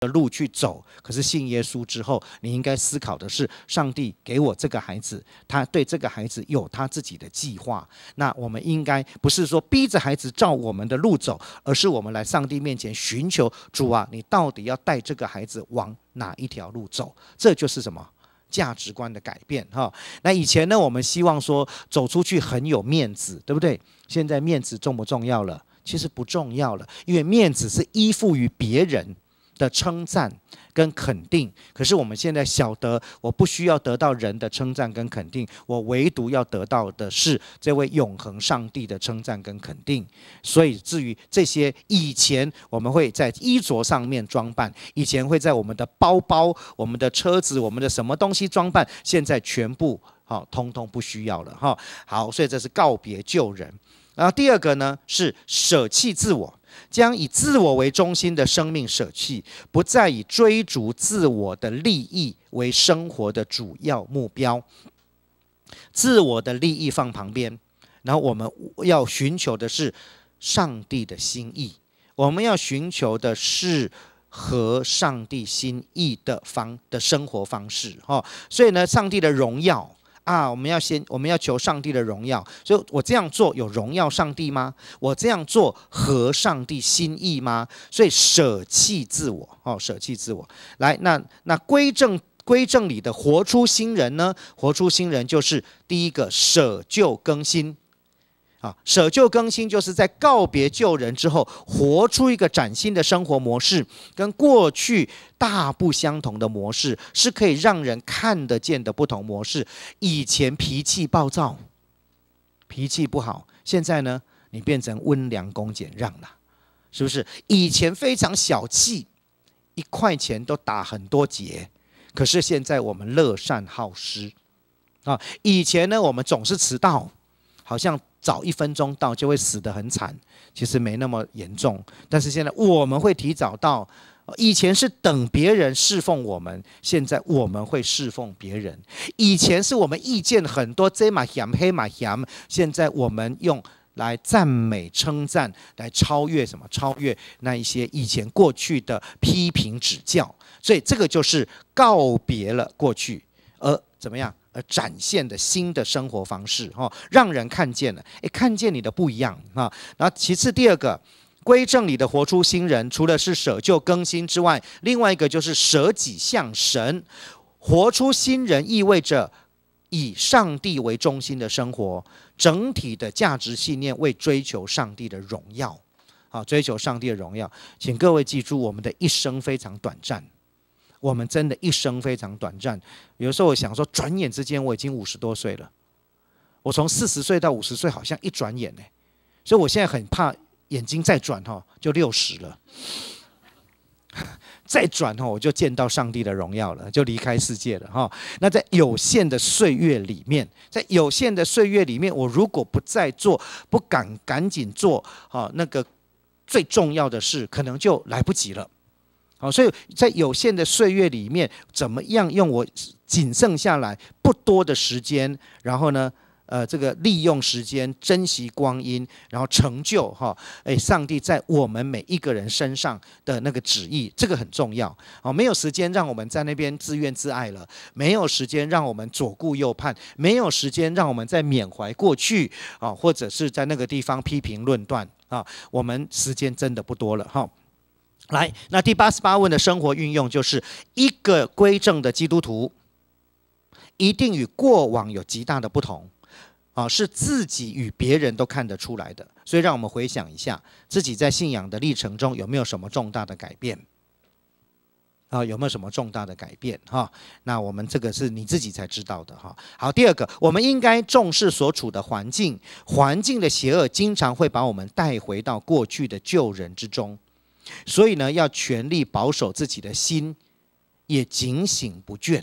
的路去走，可是信耶稣之后，你应该思考的是，上帝给我这个孩子，他对这个孩子有他自己的计划。那我们应该不是说逼着孩子照我们的路走，而是我们来上帝面前寻求主啊，你到底要带这个孩子往哪一条路走？这就是什么价值观的改变哈。那以前呢，我们希望说走出去很有面子，对不对？现在面子重不重要了？其实不重要了，因为面子是依附于别人。的称赞跟肯定，可是我们现在晓得，我不需要得到人的称赞跟肯定，我唯独要得到的是这位永恒上帝的称赞跟肯定。所以至于这些以前我们会在衣着上面装扮，以前会在我们的包包、我们的车子、我们的什么东西装扮，现在全部好，通通不需要了哈。好，所以这是告别旧人。然后第二个呢，是舍弃自我，将以自我为中心的生命舍弃，不再以追逐自我的利益为生活的主要目标，自我的利益放旁边，然后我们要寻求的是上帝的心意，我们要寻求的是合上帝心意的方的生活方式，哈，所以呢，上帝的荣耀。啊，我们要先，我们要求上帝的荣耀。所以我这样做有荣耀上帝吗？我这样做合上帝心意吗？所以舍弃自我，哦，舍弃自我。来，那那归正归正里的活出新人呢？活出新人就是第一个舍旧更新。舍旧更新，就是在告别旧人之后，活出一个崭新的生活模式，跟过去大不相同的模式，是可以让人看得见的不同模式。以前脾气暴躁，脾气不好，现在呢，你变成温良恭俭让了，是不是？以前非常小气，一块钱都打很多结，可是现在我们乐善好施啊。以前呢，我们总是迟到，好像。早一分钟到就会死得很惨，其实没那么严重。但是现在我们会提早到，以前是等别人侍奉我们，现在我们会侍奉别人。以前是我们意见很多，黑马黑马现在我们用来赞美称赞，来超越什么？超越那一些以前过去的批评指教。所以这个就是告别了过去，而怎么样？而展现的新的生活方式，哈，让人看见了，诶，看见你的不一样啊。然后，其次第二个，归正你的活出新人，除了是舍旧更新之外，另外一个就是舍己向神。活出新人意味着以上帝为中心的生活，整体的价值信念为追求上帝的荣耀。好，追求上帝的荣耀，请各位记住，我们的一生非常短暂。我们真的一生非常短暂，有时候我想说，转眼之间我已经五十多岁了。我从四十岁到五十岁，好像一转眼呢。所以我现在很怕眼睛再转哈，就六十了。再转哈，我就见到上帝的荣耀了，就离开世界了哈。那在有限的岁月里面，在有限的岁月里面，我如果不再做，不敢赶紧做哈，那个最重要的事，可能就来不及了。好，所以在有限的岁月里面，怎么样用我仅剩下来不多的时间，然后呢，呃，这个利用时间，珍惜光阴，然后成就哈，诶，上帝在我们每一个人身上的那个旨意，这个很重要。好，没有时间让我们在那边自怨自艾了，没有时间让我们左顾右盼，没有时间让我们在缅怀过去啊，或者是在那个地方批评论断啊，我们时间真的不多了哈。来，那第八十八问的生活运用就是，一个归正的基督徒一定与过往有极大的不同，啊，是自己与别人都看得出来的。所以，让我们回想一下，自己在信仰的历程中有没有什么重大的改变？啊，有没有什么重大的改变？哈，那我们这个是你自己才知道的哈。好，第二个，我们应该重视所处的环境，环境的邪恶经常会把我们带回到过去的旧人之中。所以呢，要全力保守自己的心，也警醒不倦。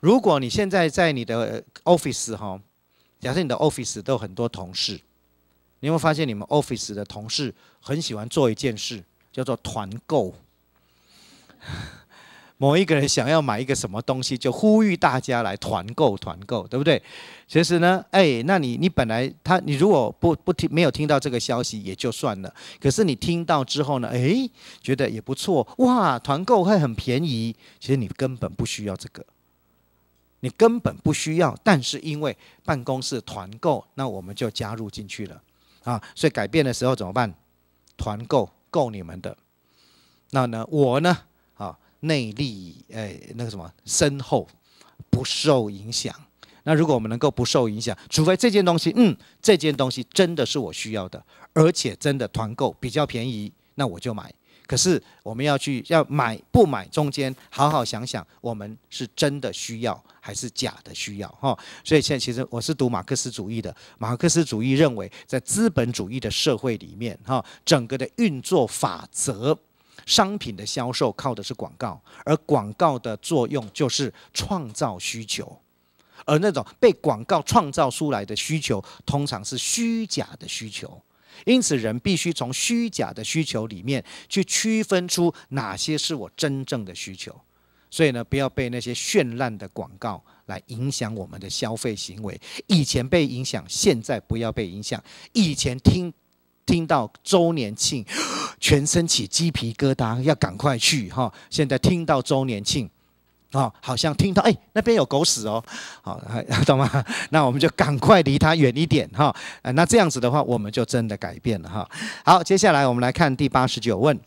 如果你现在在你的 office 哈，假设你的 office 都有很多同事，你会发现你们 office 的同事很喜欢做一件事，叫做团购。某一个人想要买一个什么东西，就呼吁大家来团购，团购，对不对？其实呢，哎，那你你本来他你如果不不听没有听到这个消息也就算了，可是你听到之后呢，哎，觉得也不错哇，团购会很便宜。其实你根本不需要这个，你根本不需要，但是因为办公室团购，那我们就加入进去了啊。所以改变的时候怎么办？团购够你们的，那呢，我呢？内力，诶，那个什么深厚，不受影响。那如果我们能够不受影响，除非这件东西，嗯，这件东西真的是我需要的，而且真的团购比较便宜，那我就买。可是我们要去要买不买，中间好好想想，我们是真的需要还是假的需要，哈。所以现在其实我是读马克思主义的，马克思主义认为，在资本主义的社会里面，哈，整个的运作法则。商品的销售靠的是广告，而广告的作用就是创造需求，而那种被广告创造出来的需求通常是虚假的需求，因此人必须从虚假的需求里面去区分出哪些是我真正的需求。所以呢，不要被那些绚烂的广告来影响我们的消费行为。以前被影响，现在不要被影响。以前听。听到周年庆，全身起鸡皮疙瘩，要赶快去哈。现在听到周年庆，啊，好像听到哎那边有狗屎哦，好，懂吗？那我们就赶快离他远一点哈。那这样子的话，我们就真的改变了哈。好，接下来我们来看第八十九问。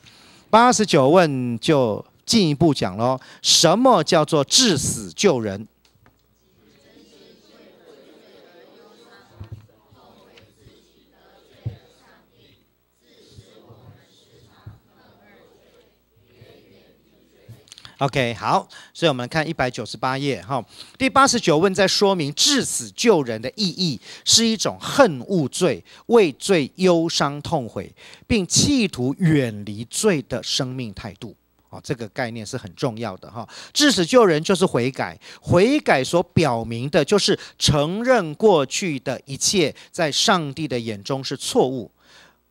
八十九问就进一步讲喽，什么叫做至死救人？OK，好，所以我们看一百九十八页哈，第八十九问在说明致死救人的意义是一种恨恶罪、畏罪、忧伤痛悔，并企图远离罪的生命态度。哦，这个概念是很重要的哈。致死救人就是悔改，悔改所表明的就是承认过去的一切在上帝的眼中是错误，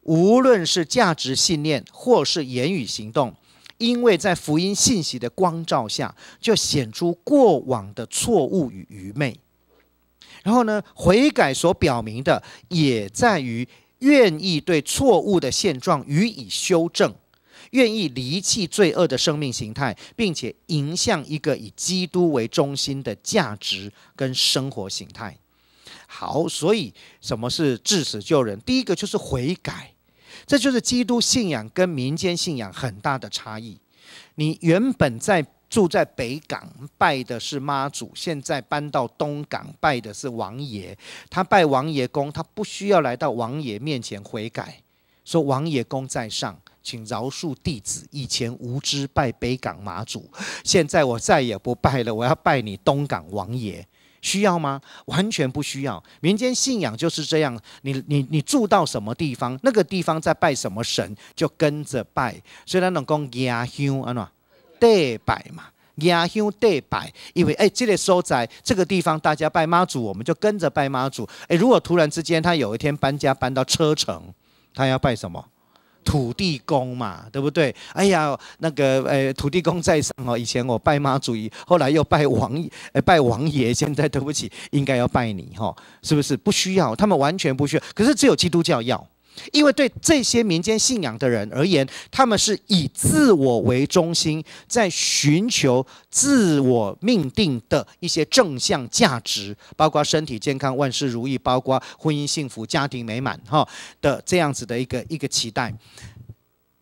无论是价值信念或是言语行动。因为在福音信息的光照下，就显出过往的错误与愚昧。然后呢，悔改所表明的也在于愿意对错误的现状予以修正，愿意离弃罪恶的生命形态，并且迎向一个以基督为中心的价值跟生活形态。好，所以什么是致死救人？第一个就是悔改。这就是基督信仰跟民间信仰很大的差异。你原本在住在北港拜的是妈祖，现在搬到东港拜的是王爷。他拜王爷公，他不需要来到王爷面前悔改，说王爷公在上，请饶恕弟子以前无知拜北港妈祖，现在我再也不拜了，我要拜你东港王爷。需要吗？完全不需要。民间信仰就是这样，你你你住到什么地方，那个地方在拜什么神，就跟着拜。所以咱能讲家乡啊嘛，地拜嘛，家乡地拜。因为哎，这个所在这个地方大家拜妈祖，我们就跟着拜妈祖。哎，如果突然之间他有一天搬家搬到车城，他要拜什么？土地公嘛，对不对？哎呀，那个呃土地公在上哦。以前我拜妈祖，后来又拜王，诶，拜王爷。现在对不起，应该要拜你哈，是不是？不需要，他们完全不需要。可是只有基督教要。因为对这些民间信仰的人而言，他们是以自我为中心，在寻求自我命定的一些正向价值，包括身体健康、万事如意，包括婚姻幸福、家庭美满，哈的这样子的一个一个期待。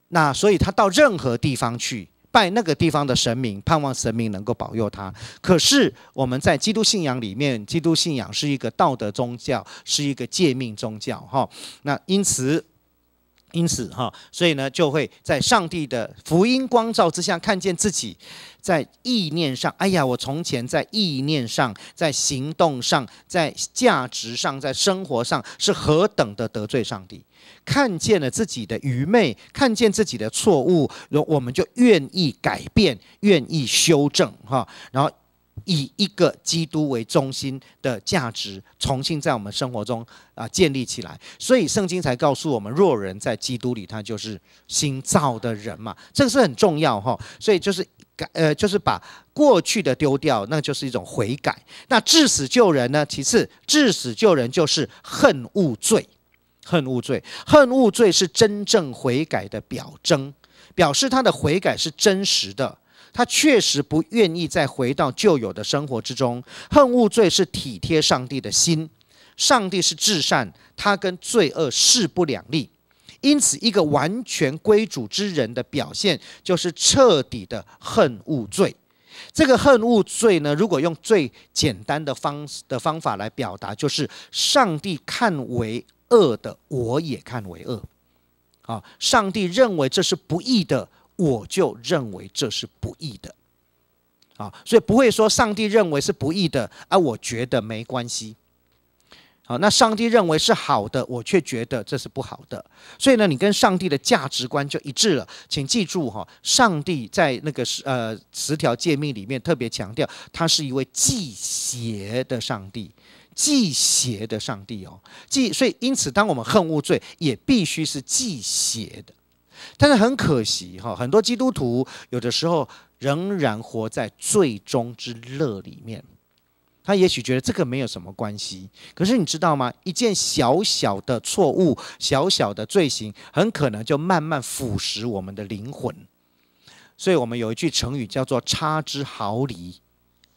那所以他到任何地方去。拜那个地方的神明，盼望神明能够保佑他。可是我们在基督信仰里面，基督信仰是一个道德宗教，是一个诫命宗教。哈，那因此。因此，哈，所以呢，就会在上帝的福音光照之下，看见自己在意念上，哎呀，我从前在意念上、在行动上、在价值上、在生活上是何等的得罪上帝，看见了自己的愚昧，看见自己的错误，我们就愿意改变，愿意修正，哈，然后。以一个基督为中心的价值，重新在我们生活中啊建立起来。所以圣经才告诉我们，弱人在基督里，他就是新造的人嘛。这个是很重要哈。所以就是改，呃，就是把过去的丢掉，那就是一种悔改。那致死救人呢？其次，致死救人就是恨恶罪，恨恶罪，恨恶罪是真正悔改的表征，表示他的悔改是真实的。他确实不愿意再回到旧有的生活之中，恨恶罪是体贴上帝的心，上帝是至善，他跟罪恶势不两立，因此，一个完全归主之人的表现就是彻底的恨恶罪。这个恨恶罪呢，如果用最简单的方的方法来表达，就是上帝看为恶的，我也看为恶。啊，上帝认为这是不义的。我就认为这是不义的，啊，所以不会说上帝认为是不义的，啊，我觉得没关系。好，那上帝认为是好的，我却觉得这是不好的，所以呢，你跟上帝的价值观就一致了。请记住哈，上帝在那个呃十条诫命里面特别强调，他是一位忌邪的上帝，忌邪的上帝哦，忌，所以因此，当我们恨恶罪，也必须是忌邪的。但是很可惜，哈，很多基督徒有的时候仍然活在最终之乐里面。他也许觉得这个没有什么关系，可是你知道吗？一件小小的错误、小小的罪行，很可能就慢慢腐蚀我们的灵魂。所以我们有一句成语叫做“差之毫厘，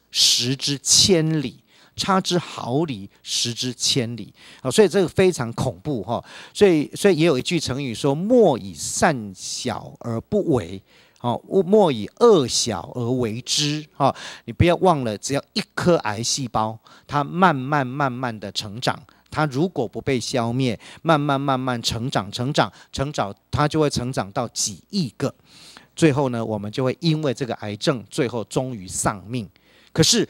失之千里”。差之毫厘，失之千里啊！所以这个非常恐怖哈！所以，所以也有一句成语说：“莫以善小而不为，哦，莫以恶小而为之。”哈！你不要忘了，只要一颗癌细胞，它慢慢慢慢的成长，它如果不被消灭，慢慢慢慢成长、成长、成长，它就会成长到几亿个。最后呢，我们就会因为这个癌症，最后终于丧命。可是。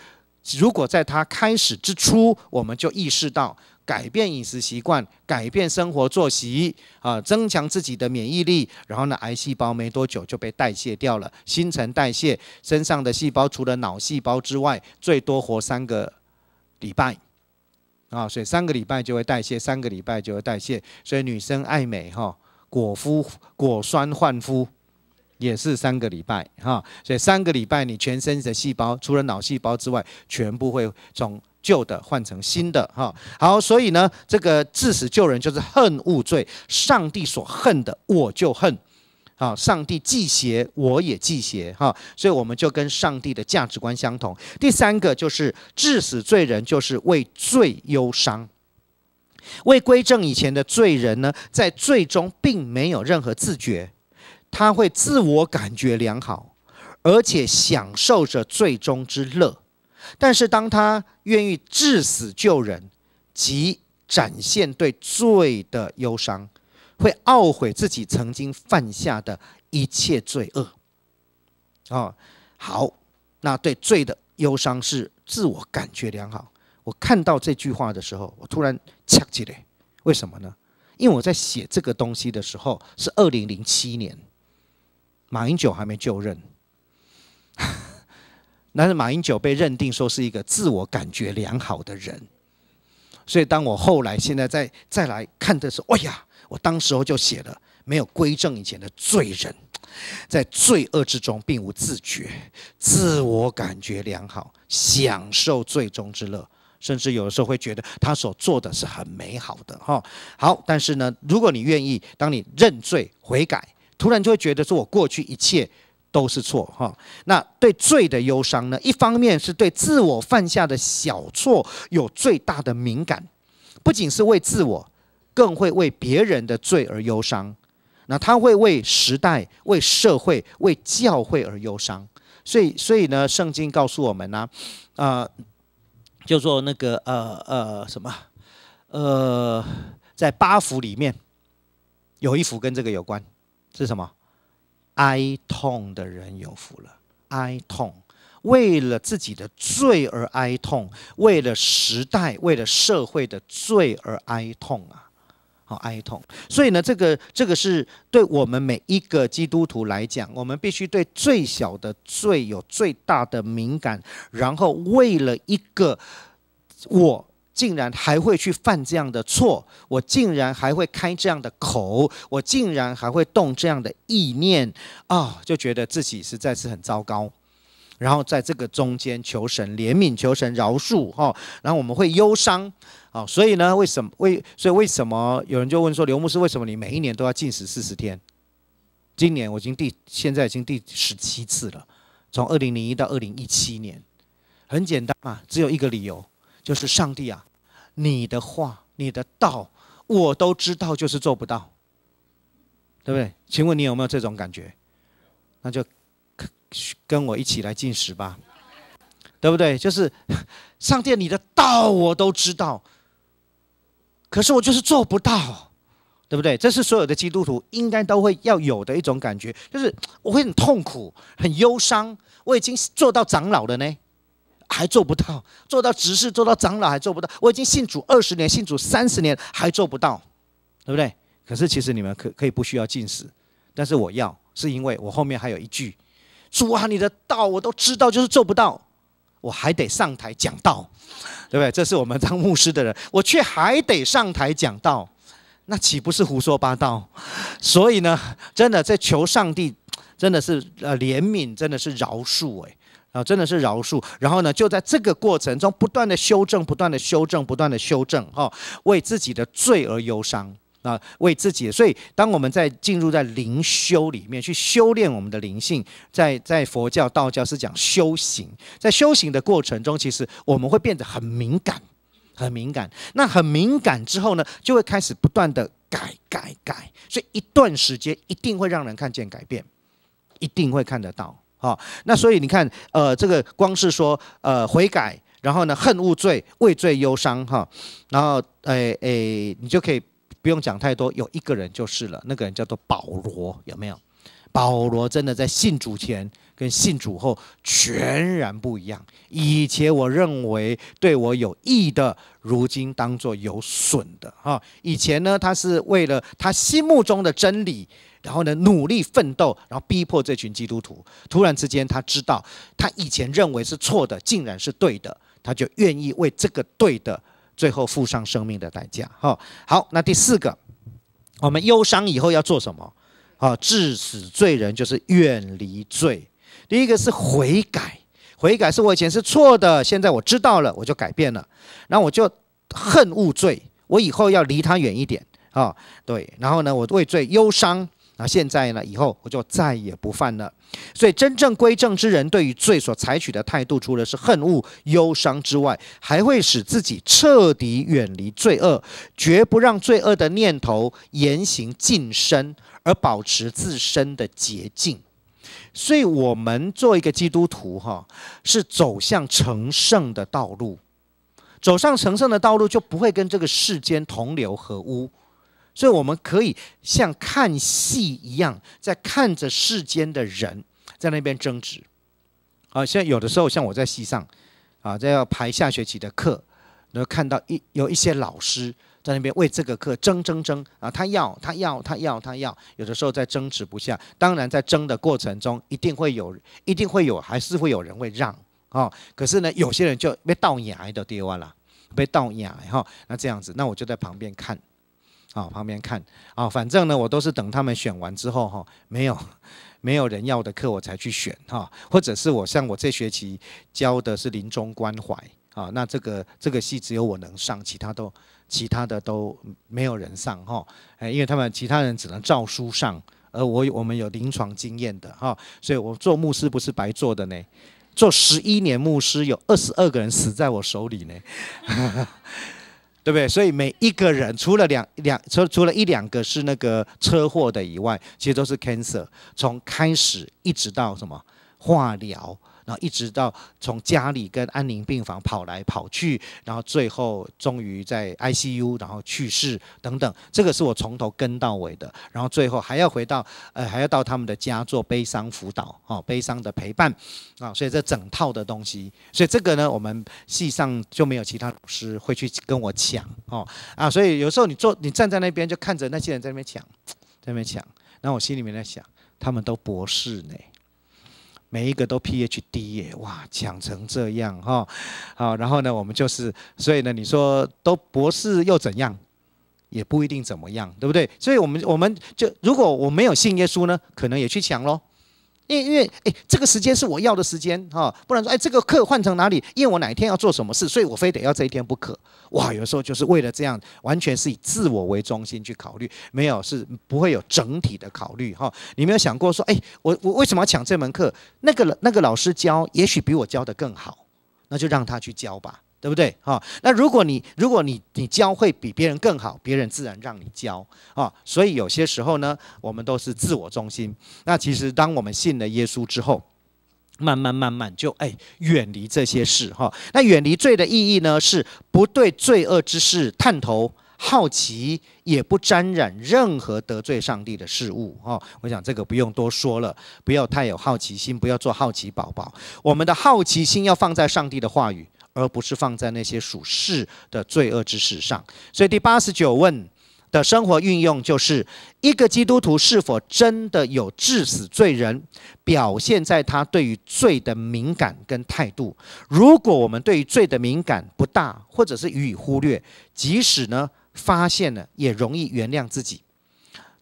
如果在它开始之初，我们就意识到改变饮食习惯、改变生活作息，啊，增强自己的免疫力，然后呢，癌细胞没多久就被代谢掉了。新陈代谢，身上的细胞除了脑细胞之外，最多活三个礼拜啊，所以三个礼拜就会代谢，三个礼拜就会代谢。所以女生爱美哈，果肤果酸焕肤。也是三个礼拜哈，所以三个礼拜你全身的细胞，除了脑细胞之外，全部会从旧的换成新的哈。好，所以呢，这个致死救人就是恨恶罪，上帝所恨的我就恨啊。上帝忌邪，我也忌邪哈。所以我们就跟上帝的价值观相同。第三个就是致死罪人就是为罪忧伤，为归正以前的罪人呢，在最终并没有任何自觉。他会自我感觉良好，而且享受着最终之乐。但是，当他愿意致死救人，及展现对罪的忧伤，会懊悔自己曾经犯下的一切罪恶。哦，好，那对罪的忧伤是自我感觉良好。我看到这句话的时候，我突然呛起来，为什么呢？因为我在写这个东西的时候是二零零七年。马英九还没就任，但是马英九被认定说是一个自我感觉良好的人，所以当我后来现在再再来看的时候，哎呀，我当时候就写了没有归正以前的罪人，在罪恶之中并无自觉，自我感觉良好，享受最终之乐，甚至有的时候会觉得他所做的是很美好的哈。好，但是呢，如果你愿意，当你认罪悔改。突然就会觉得说，我过去一切都是错哈。那对罪的忧伤呢？一方面是对自我犯下的小错有最大的敏感，不仅是为自我，更会为别人的罪而忧伤。那他会为时代、为社会、为教会而忧伤。所以，所以呢，圣经告诉我们呢，呃，就说那个呃呃什么呃，在八幅里面有一幅跟这个有关。是什么？哀痛的人有福了。哀痛，为了自己的罪而哀痛，为了时代、为了社会的罪而哀痛啊！好，哀痛。所以呢，这个这个是对我们每一个基督徒来讲，我们必须对最小的罪有最大的敏感，然后为了一个我。竟然还会去犯这样的错，我竟然还会开这样的口，我竟然还会动这样的意念啊，就觉得自己实在是很糟糕。然后在这个中间求神怜悯，求神饶恕哈。然后我们会忧伤啊，所以呢，为什么？为所以为什么有人就问说，刘牧师为什么你每一年都要禁食四十天？今年我已经第现在已经第十七次了，从二零零一到二零一七年，很简单嘛，只有一个理由，就是上帝啊。你的话，你的道，我都知道，就是做不到，对不对？请问你有没有这种感觉？那就跟我一起来进食吧，对不对？就是上帝，你的道我都知道，可是我就是做不到，对不对？这是所有的基督徒应该都会要有的一种感觉，就是我会很痛苦、很忧伤，我已经做到长老了呢。还做不到，做到执事，做到长老还做不到。我已经信主二十年，信主三十年还做不到，对不对？可是其实你们可可以不需要进食，但是我要，是因为我后面还有一句：主啊，你的道我都知道，就是做不到，我还得上台讲道，对不对？这是我们当牧师的人，我却还得上台讲道，那岂不是胡说八道？所以呢，真的在求上帝，真的是呃怜悯，真的是饶恕，哎。啊，真的是饶恕。然后呢，就在这个过程中不断的修正，不断的修正，不断的修正。哈，为自己的罪而忧伤。啊，为自己。所以，当我们在进入在灵修里面去修炼我们的灵性，在在佛教、道教是讲修行。在修行的过程中，其实我们会变得很敏感，很敏感。那很敏感之后呢，就会开始不断的改、改、改。所以，一段时间一定会让人看见改变，一定会看得到。好，那所以你看，呃，这个光是说，呃，悔改，然后呢，恨恶罪，畏罪忧伤，哈，然后，哎哎，你就可以不用讲太多，有一个人就是了，那个人叫做保罗，有没有？保罗真的在信主前跟信主后全然不一样。以前我认为对我有益的，如今当作有损的哈，以前呢，他是为了他心目中的真理，然后呢努力奋斗，然后逼迫这群基督徒。突然之间，他知道他以前认为是错的，竟然是对的，他就愿意为这个对的，最后付上生命的代价。哈，好，那第四个，我们忧伤以后要做什么？啊，致死罪人就是远离罪。第一个是悔改，悔改是我以前是错的，现在我知道了，我就改变了。然后我就恨恶罪，我以后要离他远一点啊。对，然后呢，我为罪忧伤。那现在呢，以后我就再也不犯了。所以真正归正之人对于罪所采取的态度，除了是恨恶、忧伤之外，还会使自己彻底远离罪恶，绝不让罪恶的念头、言行近身。而保持自身的洁净，所以我们做一个基督徒哈，是走向成圣的道路。走上成圣的道路，就不会跟这个世间同流合污。所以我们可以像看戏一样，在看着世间的人在那边争执。啊，像有的时候，像我在戏上，啊，在要排下学期的课。能后看到一有一些老师在那边为这个课争争争啊，他要他要他要他要，有的时候在争执不下。当然在争的过程中，一定会有一定会有还是会有人会让啊。可是呢，有些人就被倒牙都跌完了，被倒牙哈。那这样子，那我就在旁边看啊，旁边看啊。反正呢，我都是等他们选完之后哈，没有 没有人要的课我才去选哈，或者是我像我这学期教的是临终关怀。啊，那这个这个戏只有我能上，其他都其他的都没有人上哈，哎，因为他们其他人只能照书上，而我我们有临床经验的哈，所以我做牧师不是白做的呢，做十一年牧师有二十二个人死在我手里呢，对不对？所以每一个人除了两两除除了一两个是那个车祸的以外，其实都是 cancer，从开始一直到什么化疗。然后一直到从家里跟安宁病房跑来跑去，然后最后终于在 ICU，然后去世等等，这个是我从头跟到尾的。然后最后还要回到呃，还要到他们的家做悲伤辅导，哦，悲伤的陪伴啊，所以这整套的东西，所以这个呢，我们系上就没有其他老师会去跟我抢哦啊，所以有时候你坐，你站在那边就看着那些人在那边抢，在那边抢，然后我心里面在想，他们都博士呢。每一个都 PhD 耶，哇，抢成这样哈，好，然后呢，我们就是，所以呢，你说都博士又怎样，也不一定怎么样，对不对？所以我们，我们就如果我没有信耶稣呢，可能也去抢喽。因因为哎，这个时间是我要的时间哈，不然说哎，这个课换成哪里？因为我哪一天要做什么事，所以我非得要这一天不可。哇，有时候就是为了这样，完全是以自我为中心去考虑，没有是不会有整体的考虑哈。你没有想过说，哎，我我为什么要抢这门课？那个那个老师教，也许比我教的更好，那就让他去教吧。对不对哈，那如果你如果你你教会比别人更好，别人自然让你教啊。所以有些时候呢，我们都是自我中心。那其实当我们信了耶稣之后，慢慢慢慢就哎远离这些事哈。那远离罪的意义呢，是不对罪恶之事探头好奇，也不沾染任何得罪上帝的事物哈，我想这个不用多说了，不要太有好奇心，不要做好奇宝宝。我们的好奇心要放在上帝的话语。而不是放在那些属世的罪恶之事上，所以第八十九问的生活运用就是一个基督徒是否真的有致死罪人，表现在他对于罪的敏感跟态度。如果我们对于罪的敏感不大，或者是予以忽略，即使呢发现了，也容易原谅自己，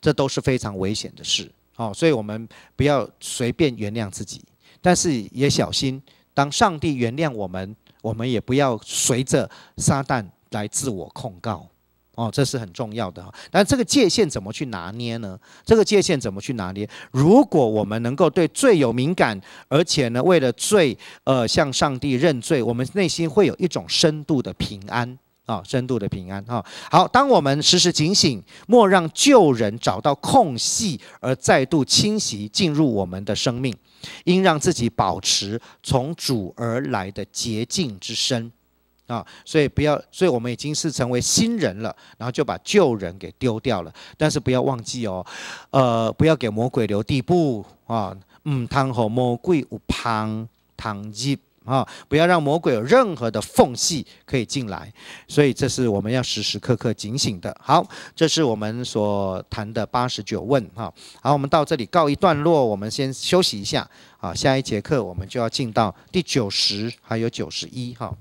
这都是非常危险的事哦。所以我们不要随便原谅自己，但是也小心，当上帝原谅我们。我们也不要随着撒旦来自我控告，哦，这是很重要的哈。但这个界限怎么去拿捏呢？这个界限怎么去拿捏？如果我们能够对罪有敏感，而且呢，为了罪，呃，向上帝认罪，我们内心会有一种深度的平安。啊，深度的平安哈，好，当我们时时警醒，莫让旧人找到空隙而再度侵袭进入我们的生命，应让自己保持从主而来的洁净之身啊！所以不要，所以我们已经是成为新人了，然后就把旧人给丢掉了。但是不要忘记哦，呃，不要给魔鬼留地步啊！嗯，汤和魔鬼有旁汤忌。啊！不要让魔鬼有任何的缝隙可以进来，所以这是我们要时时刻刻警醒的。好，这是我们所谈的八十九问。哈，好，我们到这里告一段落，我们先休息一下。好，下一节课我们就要进到第九十，还有九十一。哈。